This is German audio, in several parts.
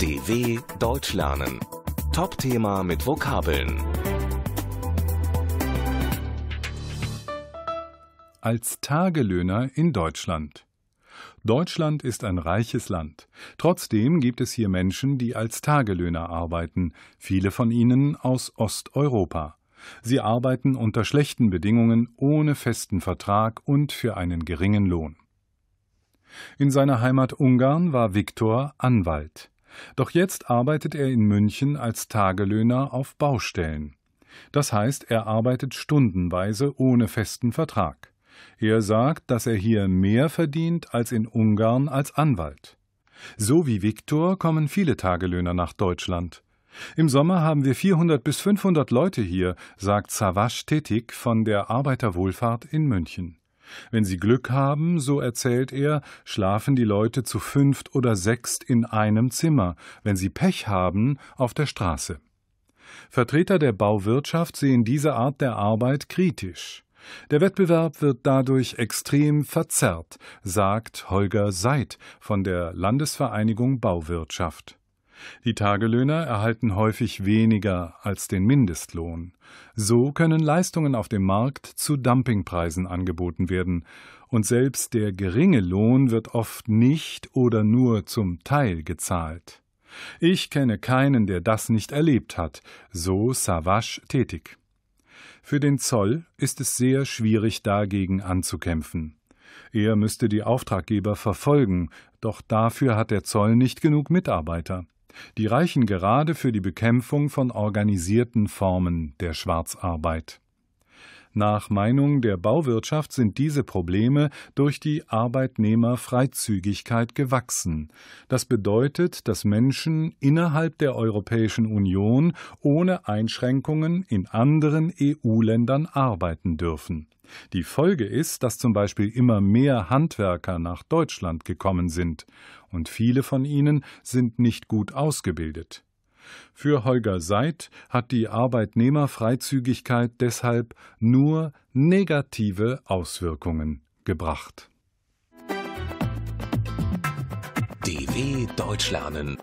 DW Deutsch lernen. Top-Thema mit Vokabeln. Als Tagelöhner in Deutschland. Deutschland ist ein reiches Land. Trotzdem gibt es hier Menschen, die als Tagelöhner arbeiten, viele von ihnen aus Osteuropa. Sie arbeiten unter schlechten Bedingungen, ohne festen Vertrag und für einen geringen Lohn. In seiner Heimat Ungarn war Viktor Anwalt. Doch jetzt arbeitet er in München als Tagelöhner auf Baustellen. Das heißt, er arbeitet stundenweise ohne festen Vertrag. Er sagt, dass er hier mehr verdient als in Ungarn als Anwalt. So wie Viktor kommen viele Tagelöhner nach Deutschland. Im Sommer haben wir 400 bis 500 Leute hier, sagt Savasch Tetik von der Arbeiterwohlfahrt in München. Wenn sie Glück haben, so erzählt er, schlafen die Leute zu fünft oder sechst in einem Zimmer, wenn sie Pech haben, auf der Straße. Vertreter der Bauwirtschaft sehen diese Art der Arbeit kritisch. Der Wettbewerb wird dadurch extrem verzerrt, sagt Holger Seid von der Landesvereinigung Bauwirtschaft. Die Tagelöhner erhalten häufig weniger als den Mindestlohn. So können Leistungen auf dem Markt zu Dumpingpreisen angeboten werden, und selbst der geringe Lohn wird oft nicht oder nur zum Teil gezahlt. Ich kenne keinen, der das nicht erlebt hat, so Savage tätig. Für den Zoll ist es sehr schwierig dagegen anzukämpfen. Er müsste die Auftraggeber verfolgen, doch dafür hat der Zoll nicht genug Mitarbeiter. Die reichen gerade für die Bekämpfung von organisierten Formen der Schwarzarbeit. Nach Meinung der Bauwirtschaft sind diese Probleme durch die Arbeitnehmerfreizügigkeit gewachsen. Das bedeutet, dass Menschen innerhalb der Europäischen Union ohne Einschränkungen in anderen EU-Ländern arbeiten dürfen. Die Folge ist, dass zum Beispiel immer mehr Handwerker nach Deutschland gekommen sind, und viele von ihnen sind nicht gut ausgebildet. Für Holger Seid hat die Arbeitnehmerfreizügigkeit deshalb nur negative Auswirkungen gebracht. DW Deutsch lernen.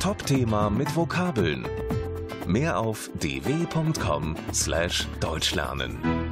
Top-Thema mit Vokabeln. Mehr auf dw.com/deutschlernen.